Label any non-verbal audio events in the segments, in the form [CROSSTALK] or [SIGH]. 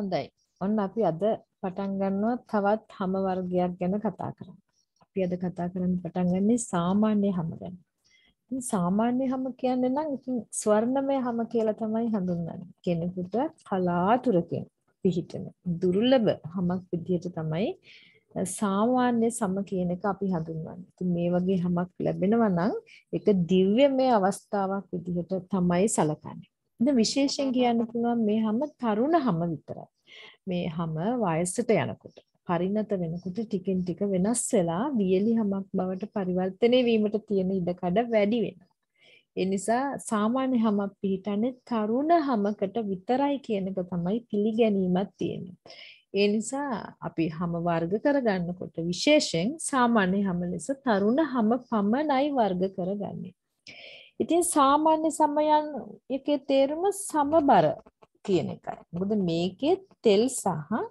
හොඳයි. ඔන්න අපි අද පටන් ගන්නවා තවත් හැම වර්ගයක් ගැන කතා කරන්න. අපි අද කතා කරන්න පටන් ගන්නේ සාමාන්‍ය හැම ගැන. ඉතින් සාමාන්‍ය හැම කියන්නේ නම් ඉතින් ස්වර්ණමය හැම කියලා තමයි හඳුන්වන්නේ. කෙනෙකුට කලාතුරකින් පිහිටන දුර්ලභ හැමක් විදිහට තමයි සාමාන්‍ය සම කියන එක අපි හඳුන්වන්නේ. ඉතින් මේ වගේ හැමක් ලැබෙනවා නම් ඒක දිව්‍යමය අවස්ථාවක් විදිහට තමයි සැලකන්නේ. ද විශේෂයෙන් කියන්න පුළුවන් මේ හැම තරුණ හැම විතරයි. මේ හැම වයසට යනකොට පරිණත වෙනකොට ටිකෙන් ටික වෙනස් වෙලා වියලි හැමක් බවට පරිවර්තනය වීමට තියෙන ඉඩකඩ වැඩි වෙනවා. ඒ නිසා සාමාන්‍ය හැමක් පිළිටන්නේ තරුණ හැමකට විතරයි කියන එක තමයි පිළිගැනීමක් තියෙන්නේ. ඒ නිසා අපි හැම වර්ග කරගන්නකොට විශේෂයෙන් සාමාන්‍ය හැම ලෙස තරුණ හැම පමණයි වර්ග කරගන්නේ. ඉතින් සාමාන්‍ය සමයන් එකේ තේරුම සමබර කියන එකයි. මොකද මේකේ තෙල් සහ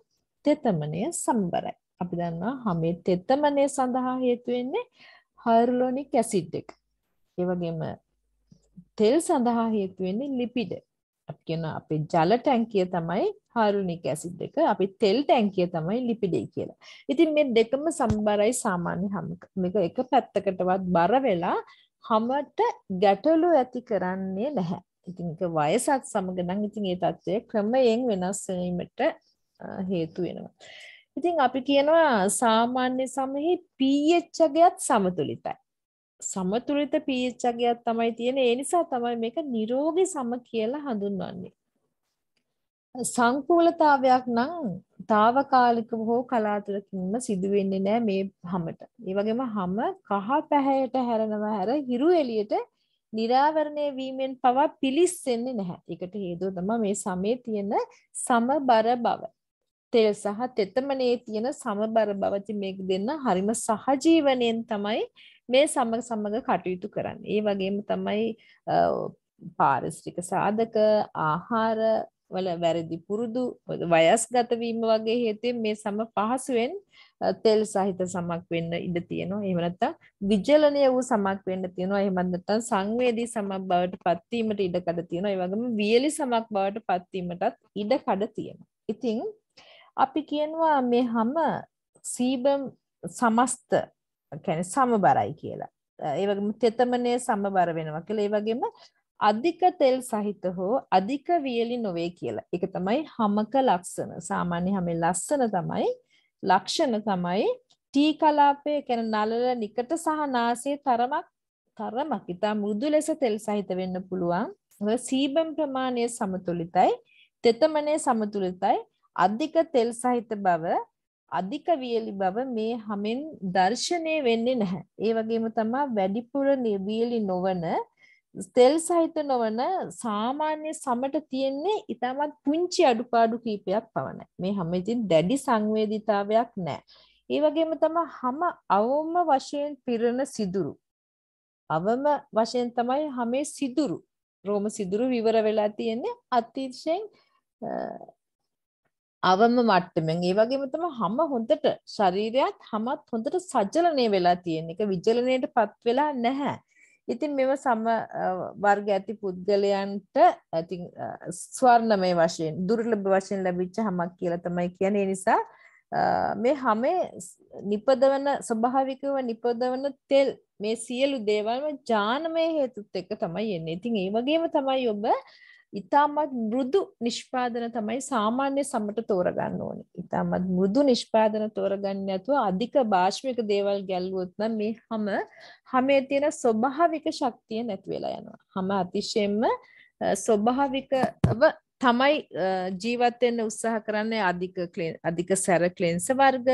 තෙතමනය සමබරයි. අපි දන්නවා හැමේ තෙතමනය සඳහා හේතු වෙන්නේ හයිරලොනික් ඇසිඩ් එක. ඒ වගේම තෙල් සඳහා හේතු වෙන්නේ ලිපිඩ. අපි කියන අපේ ජල ටැංකිය තමයි හයිරලොනික් ඇසිඩ් එක. අපි තෙල් ටැංකිය තමයි ලිපිඩය කියලා. ඉතින් මේ දෙකම සමබරයි සාමාන්‍ය හැම මේක එක පැත්තකටවත් බර වෙලා හමට ගැටලු ඇති කරන්නේ නැහැ. ඉතින් ඒක වයසත් සමග නම් ඉතින් ඒ தත්ත්වය ක්‍රමයෙන් වෙනස් වීමට හේතු වෙනවා. ඉතින් අපි කියනවා සාමාන්‍ය සමෙහි pH අගයත් සමතුලිතයි. සමතුලිත pH අගයක් තමයි තියෙන්නේ. ඒ නිසා තමයි මේක නිරෝගී සම කියලා හඳුන්වන්නේ. සංකූලතාවයක් නම් తాවකාලික හෝ කලාතුරකින්ම සිදුවෙන්නේ නෑ මේ හමට. ඒ වගේම හම කහ පැහැයට හැරෙනවා හැර හිරු එළියට නිරාවරණය වීමෙන් පවා පිලිස්සෙන්නේ නැහැ. ඒකට හේතුව තමයි මේ සමේ තියෙන සමබර බව. තෙල් සහ තෙතමනේ තියෙන සමබර බව මේ දෙන්න හරිම සහජීවණයෙන් තමයි මේ සමග සමග කටයුතු කරන්නේ. ඒ වගේම තමයි පාරිශ්‍රික සාධක, ආහාර වල වැරදි පුරුදු වයස්ගත වීම වගේ හේතුවෙන් මේ සම පහසුවෙන් තෙල් සහිත සමක් වෙන්න ඉඩ තියෙනවා. එහෙම නැත්නම් විජලනය වූ සමක් වෙන්න තියෙනවා. එහෙම නැත්නම් සංවේදී සමක් බවට පත්වීමට ඉඩකඩ තියෙනවා. ඒ වගේම වියලි සමක් බවට පත්වීමටත් ඉඩකඩ තියෙනවා. ඉතින් අපි කියනවා මේ හැම සීබම් සමස්ත කියන්නේ සමබරයි කියලා. ඒ වගේම තෙතමනේ සමබර වෙනවා කියලා. ඒ වගේම අධික තෙල් සහිත හෝ අධික වියලි නොවේ කියලා. ඒක තමයි හමක ලක්ෂණ. සාමාන්‍ය හැම ලස්සන තමයි ලක්ෂණ තමයි ටී කලාපය කියන නළල නිකට සහ නාසයේ තරමක් තරමක් ඉතා මෘදු ලෙස තෙල් සහිත වෙන්න පුළුවන්. සීබම් ප්‍රමාණය සමතුලිතයි. තෙතමනය සමතුලිතයි. අධික තෙල් සහිත බව අධික වියලි බව මේ හැමෙන් දර්ශනය වෙන්නේ නැහැ. ඒ වගේම තමයි වැඩිපුර වියලි නොවන තෙල් සහිත නොවන සාමාන්‍ය සමට තියෙන්නේ ඉතාමත් පුංචි අඩුපාඩු කීපයක් පමණයි. මේ හැම ඉතින් දැඩි සංවේදීතාවයක් නැහැ. ඒ වගේම තමයි හැම අවම වශයෙන් පිරෙන සිදුරු. අවම වශයෙන් තමයි හැමේ සිදුරු. රෝම සිදුරු විවර වෙලා තියෙන්නේ අතිශයින් අවම මට්ටමෙන්. ඒ වගේම තමයි හැම හොඳට ශරීරයත් හැමත් හොඳට සජලණය වෙලා තියෙන එක විජලණයටපත් වෙලා නැහැ. ඉතින් මෙම සම වර්ග ඇති පුද්ගලයන්ට ඇති ස්වර්ණමය වශයෙන් දුර්ලභ වශයෙන් ලැබිච්ච හමක් කියලා තමයි කියන්නේ. ඒ නිසා මේ හැමේ නිපදවන ස්වභාවිකව නිපදවන තෙල් මේ සියලු දේවල්ම ඥානමය හේතුත් එක්ක තමයි එන්නේ. ඉතින් ඒ වගේම තමයි ඔබ ඉතාමත් මෘදු නිෂ්පාදන තමයි සාමාන්‍ය සමට තෝරගන්න ඕනේ. ඉතාමත් මෘදු නිෂ්පාදන තෝරගන්න නැතුව අධික භාෂ්මික දේවල් ගැල්ලුවොත් නම් මේ හැම හැමේ තියෙන ස්වභාවික ශක්තිය නැති වෙලා යනවා. හැම අතිශයෙන්ම ස්වභාවිකව තමයි ජීවත් වෙන්න උත්සාහ කරන්නේ අධික අධික සැර ක්ලෙන්ස වර්ග,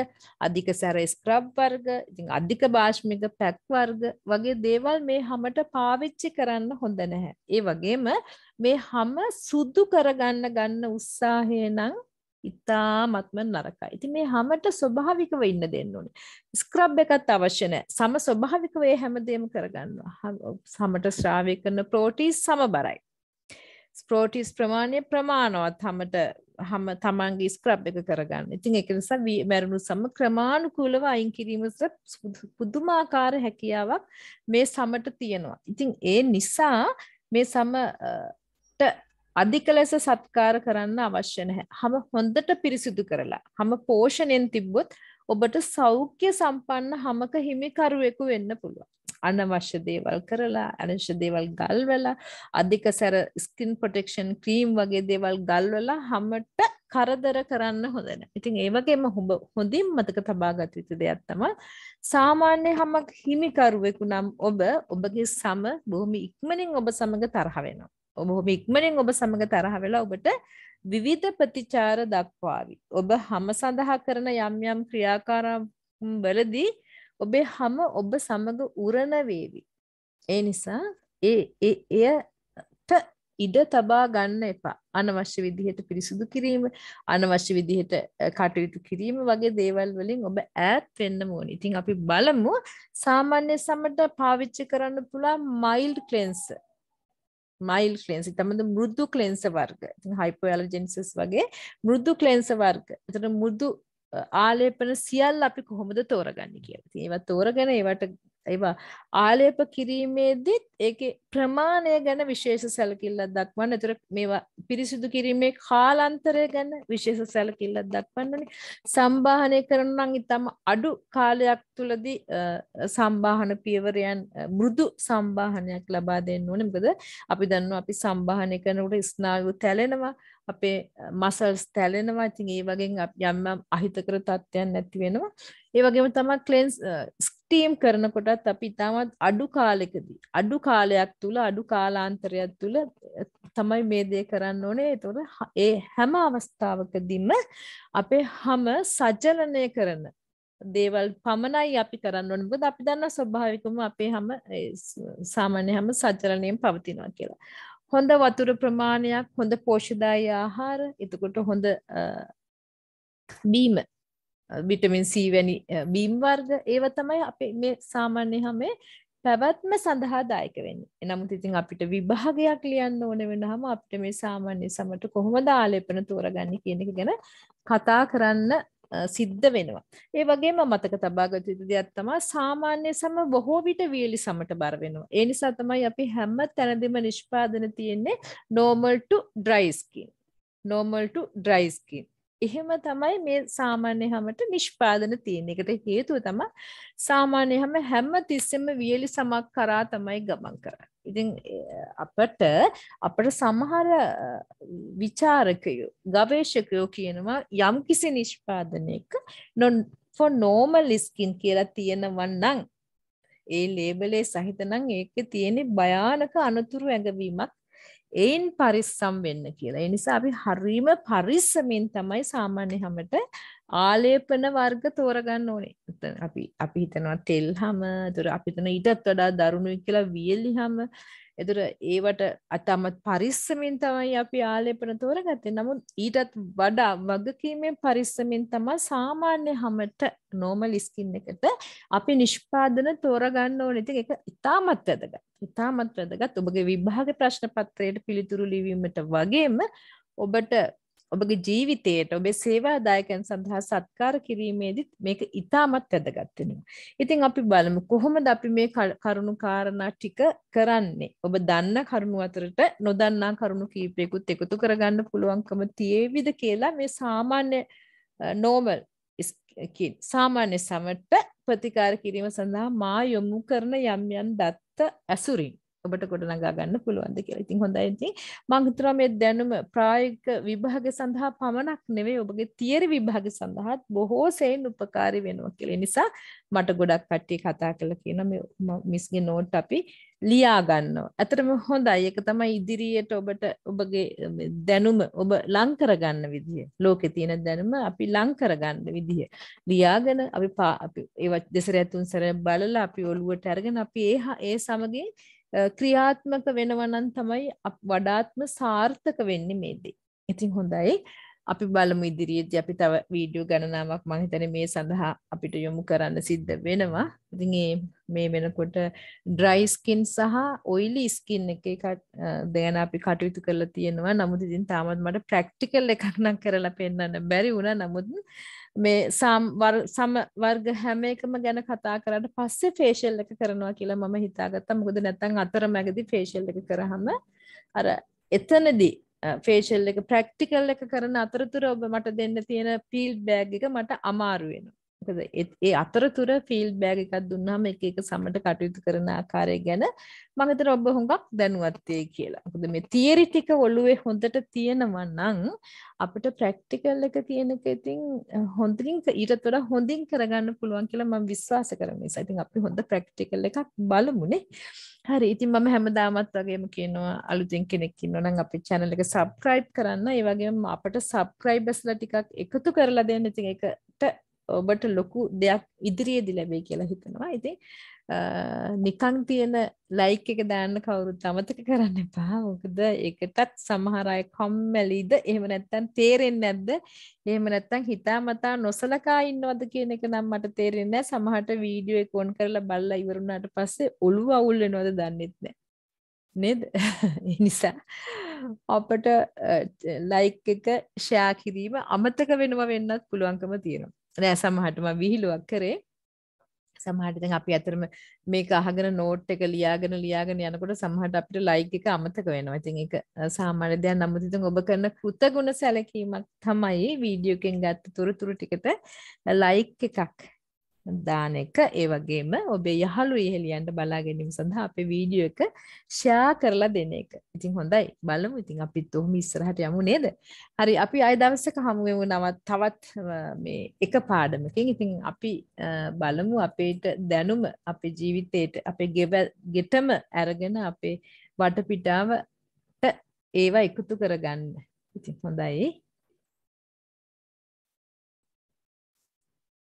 අධික සැර ස්ක්‍රබ් වර්ග, ඉතින් අධික භාෂ්මික පැක් වර්ග වගේ දේවල් මේ හැමට පාවිච්චි කරන්න හොඳ නැහැ. ඒ වගේම මේ හැම සුදු කරගන්න ගන්න උත්සාහය නම් ඉතාමත්ම නරකයි. ඉතින් මේ හැමට ස්වභාවිකව ඉන්න දෙන්න ඕනේ. ස්ක්‍රබ් එකත් අවශ්‍ය නැහැ. සම ස්වභාවිකව මේ හැමදේම කරගන්නවා. හැමට ශ්‍රාවය කරන ප්‍රෝටීන් සමබරයි. ස්ප්‍රෝටිස් ප්‍රමාණය ප්‍රමාණවත් හමට හම තමන්ගේ ස්ක්‍රබ් එක කරගන්න ඉතින් එක නිසා මැරුණු සම ක්‍රමාණුකූලව අයින් කිරීමස පුදුමාකාර හැකියාවක් මේ සමට තියෙනවා ඉතින් ඒ නිසා මේ සමට අධික ලෙස සත්කාර කරන්න අවශ්‍ය නැහැ හම හොඳට පිරිසිදු කරලා හම පෝෂණයෙන් තිබ්බොත් ඔබට සෞඛ්‍ය සම්පන්න හමක හිමිකරුවෙකු වෙන්න පුළුවන් අනවශ්‍ය දේවල් කරලා අනවශ්‍ය දේවල් ගල්වලා අධික සැර ස්කින් ප්‍රොටෙක්ෂන් ක්‍රීම් වගේ දේවල් ගල්වලා හැමට කරදර කරන්න හොඳ නැහැ. ඉතින් ඒ වගේම හොඹ හොඳින් මතක තබා ගත යුතු දෙයක් තමයි සාමාන්‍ය හැමක් හිමිකරුවෙකු නම් ඔබ ඔබගේ සම බොහොම ඉක්මනින් ඔබ සමග තරහ වෙනවා. ඔබ බොහොම ඉක්මනින් ඔබ සමග තරහ වෙලා ඔබට විවිධ ප්‍රතිචාර දක්වාවි. ඔබ හැම සඳහා කරන යම් යම් ක්‍රියාකාරම් වලදී ඔබේ හැම ඔබ සමග උරණ වේවි. ඒ නිසා ඒ එයට ඉඩ තබා ගන්න එපා. අනවශ්‍ය විදිහට පිරිසුදු කිරීම, අනවශ්‍ය විදිහට කටයුතු කිරීම වගේ දේවල් වලින් ඔබ ඈත් වෙන්න ඕනේ. ඉතින් අපි බලමු සාමාන්‍ය සමට පාවිච්චි කරන්න පුළුවන් මයිල්ඩ් ක්ලෙන්සර්. මයිල් ක්ලෙන්ස තමද මුරුදු ක්ලෙන්ස වර්ග හයිපෝලජෙන්සස් වගේ මුරුදු ක්ලෙන්ස වර්ග එතට මුරුදු ආලේපන සියල් අපි කොහොමද තෝරගන්න කියලා ඒව තෝරගෙන ඒවට ඒවා ආලේප කිරීමේදීත් ඒක ප්‍රමාණය ගැන විශේෂ සැලකිල්ලක් දක්වන්න එතර මේවා පිරිසිදු කිරීමේ කාලාන්තරය ගැන විශේෂ සැලකිල්ලක් දක්වන්නනි සම්බාහනය කරන නම් ඉතාම අඩු කාලයක් තුළදී සම්බාහන පියවරයන් මෘදු සම්බාහනයක් ලබා දෙන්න ඕනේ මොකද අපි දන්නවා අපි සම්බාහනය කරනකොට ස්නායු තැලෙනවා අපේ මසල්ස් තැලෙනවා ඉතින් ඒ වගේ යම් අහිතකර තත්ත්වයන් නැති වෙනවා ඒ වගේම තමයි ක්ලෙන්ස් ස්ටීම් කරනකොටත් අපි ඉතාමත් අඩු කාලෙකදී අඩු කාලයක් තුල අඩු කාලාන්තරයක් තුල තමයි මේ දේ කරන්න ඕනේ ඒතකොට ඒ හැම අවස්ථාවකදීම අපේ හැම සජලනය කරන දේවල් පමණයි අපි කරන්න ඕනේ. මොකද අපි දන්නා ස්වභාවිකවම අපේ හැම සාමාන්‍ය හැම සජලණයෙන් පවතිනවා කියලා. හොඳ වතුර ප්‍රමාණයක් හොඳ පෝෂදායි ආහාර එතකොට හොඳ බීම විටමින් C වැනි බීම් වර්ග ඒව තමයි අපේ මේ සාමාන්‍ය හැමේ පැවැත්ම සඳහා දායක වෙන්නේ. එනමුත් ඉතින් අපිට විභාගයක් ලියන්න ඕන වෙනහම අපිට මේ සාමාන්‍ය සමට කොහොමද ආලේපන තෝරගන්නේ කියන එක ගැන කතා කරන්න සිද්ධ වෙනවා. ඒ වගේම මතක තබා ගත යුතු දෙයක් තමයි සාමාන්‍ය සම බොහෝ විට වියලි සමට බර වෙනවා. ඒ නිසා තමයි අපි හැම තැනදීම නිෂ්පාදන තියෙන්නේ normal to dry skin. normal to dry skin. එහෙම තමයි මේ සාමාන්‍ය හැමට නිෂ්පාදන තියෙන. ඒකට හේතුව තමයි සාමාන්‍ය හැම හැම තිස්සෙම වියලි සමක් කරා තමයි ගමන් කරන්නේ. ඉතින් අපට අපට සමහර විචාරකයෝ ගවේශකයෝ කියනවා යම් කිසි නිෂ්පාදනයක නො නෝමල් ස්කින් කියලා තියෙනවන්නම් ඒ ලේබලේ සහිතනම් ඒක තියෙන භයානක අනතුරු ඇඟවීමක් එයින් පරිස්සම් වෙන්න කියලා. ඒ නිසා අපි හරීම පරිස්සමින් තමයි සාමාන්‍ය හැමට ආලේපන වර්ග තෝරගන්න ඕනේ අපි අපි හිතනවා තෙල් හම තුර අපිතන ඊටත් වඩා දරුණුයි කියලා වියලි හම එතුර ඒවට අතමත් පරිස්සමින් තමයි අපි ආලේපන තෝරගත්තේ නමුත් ඊටත් වඩා වගකීමේ පරිස්සමින් තමයි සාමාන්‍ය හමට නෝමල් ස්කින් එකට අපි නිෂ්පාදන තෝරගන්න ඕනේ. ඉතින් ඒක ඉතාමත් වැදගත්. ඉතාමත් වැදගත්. ඔබගේ විභාග ප්‍රශ්න පත්‍රයට පිළිතුරු ලිවීමට වගේම ඔබට ඔබගේ ජීවිතයට ඔබේ සේවාදායකයන් සඳහා සත්කාර කිරීමේදීත් මේක ඉතාමත් වැදගත් වෙනවා. ඉතින් අපි බලමු කොහොමද අපි මේ කරුණු කාරණා ටික කරන්නේ. ඔබ දන්න කරුණු අතරට නොදන්නා කරුණු කීපයකුත් එකතු කරගන්න පුළුවන්කම තියේවිද කියලා මේ සාමාන්‍ය normal සාමාන්‍ය සමට ප්‍රතිකාර කිරීම සඳහා මා යොමු කරන යම් යම් දත්ත ඇසුරින් ඔබට ගොඩනගා ගන්න පුළුවන්ද කියලා. ඉතින් හොඳයි. ඉතින් මම හිතනවා මේ දැනුම ප්‍රායෝගික විභාග සඳහා පමණක් නෙවෙයි ඔබගේ තියරි විභාග සඳහාත් බොහෝ සෙයින් උපකාරී වෙනවා කියලා. නිසා මට ගොඩක් කට්ටිය කතා කළා කියන මේ මිස්ගේ නෝට් අපි ලියා ගන්නවා. ඇත්තටම හොඳයි. ඒක තමයි ඉදිරියට ඔබට ඔබගේ දැනුම ඔබ ලං කරගන්න විදිය. ලෝකේ තියෙන දැනුම අපි ලං කරගන්න විදිය. ලියාගෙන අපි අපි ඒවත් දෙසරැතුන් සැර බලලා අපි ඔළුවට අරගෙන අපි ඒ ඒ සමගින් ක්‍රියාත්මක වෙනවනන් තමයි වඩාත්ම සාර්ථක වෙන්නේ මේදී. ඉතින් හොඳයි අපි බලමු ඉදිරියේදී අපි තව වීඩියෝ ගණනාවක් මම හිතන්නේ මේ සඳහා අපිට යොමු කරන්න සිද්ධ වෙනවා. ඉතින් මේ වෙනකොට dry skin සහ oily skin එක එක දැන අපි කටයුතු කරලා තියෙනවා. නමුත් ඉතින් තාමත් මට practical එකක් නම් කරලා පෙන්නන්න බැරි වුණා. නමුත් මේ සම් සම වර්ග හැම එකම ගැන කතා කරට පස්සේ ෆේෂල් එක කරනවා කියලා මම හිතාගත්තා මොකද නැතන් අතර මැගදි ෆේෂල් එක කරහම අර එතනදී ෆේෂල් එක ප්‍රක්ටිකල් එක කරන අතරතුර ඔබ මට දෙන්න තියෙන පීල් බෑග් එක මට අමාරුවෙනවා ඒ අතරතුර ෆිල් බෑග එකක් දුන්නාම එක එක සමට කටයුතු කරන ආකාරය ගැන මගතර ඔබ හොඟක් දැනුවත්තේ කියලා. ද මේ තියරි ටික ඔළුවේ හොඳට තියෙනවන්නං අපට ප්‍රැක්ටිකල් එක තියෙනක ඉතින් හොඳින් ඊටතොර හොඳින් කරගන්න පුළුවන් කියලා මම විශ්වාස කරමේ සයිතින් අපි හොඳ ප්‍රක්ටිකල් එකක් බලමුණේ හරි ඉතින් මම හැමදාමත් වගේම කියනවා අලුතෙන් කෙනෙක් ඉන්නවනම් අපේ channel එක subscribe කරන්න ඒ වගේම අපට subscribers ලා ටිකක් එකතු කරලා දෙන්න ඉතින් ඒක ඔබට ලොකු දෙයක් ඉදිරියේදි ලැබේ කියලා හිතනවා. ඉතින් නිකන් තියෙන ලයික් එක දාන්න කවුරුත් අමතක කරන්න එපා. මොකද ඒකටත් සමහර අය කම්මැලිද? එහෙම නැත්නම් තේරෙන්නේ නැද්ද? එහෙම නැත්නම් හිතාමතා නොසලකා ඉන්නවද කියන එක නම් මට තේරෙන්නේ නැහැ. සමහරට වීඩියෝ එක ඔන් කරලා බලලා ඉවරුනාට පස්සේ ඔළුව අවුල් වෙනවද දන්නෙත් නැහැ. නේද? [LAUGHS] ඒ නිසා අපට ලයික් එක ෂෙයා කිරීම අමතක වෙනවා වෙන්නත් පුළුවන්කම තියෙනවා. නෑ සමහටම විහිළුවක් කරේ සමහටත අපි ඇතරම මේක අහගෙන නෝට් එක ලියාගෙන ලියාගෙන යනකොට සමහට අපිට ලයික් එක අමතක වෙනවා ඉතින් එක සාමාන්‍ය දෙයක් නමුත් ඉතින් ඔබ කරන කෘතගුණ සැලකීමක් තමයි වීඩියෝ එකෙන් ගත්ත තොරතුරු ටිකට ලයික් එකක් දාන එක ඒ වගේම ඔබේ යහළු ඉහෙලියන්ට බලා ගැනීම සඳහා අපේ වීඩියෝ එක ෂෙයා කරලා දෙන එක. ඉතින් හොඳයි. බලමු. ඉතින් අපිත් උහුම ඉස්සරහට යමු නේද? හරි අපි ආය දවසක හමු වෙමු නවත් තවත් මේ එක පාඩමකින්. ඉතින් අපි බලමු අපේට දැනුම අපේ ජීවිතේට අපේ ගෙටම අරගෙන අපේ වටපිටාවට ඒවා එකතු කරගන්න. ඉතින් හොඳයි.